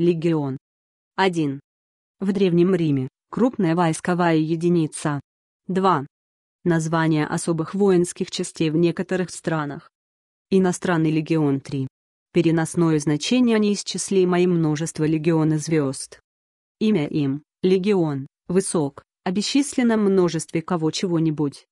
Легион. 1. В Древнем Риме – крупная войсковая единица. 2. Название особых воинских частей в некоторых странах. Иностранный легион 3. Переносное значение неисчислимое множество легиона звезд. Имя им – легион, высок, о множестве кого чего-нибудь,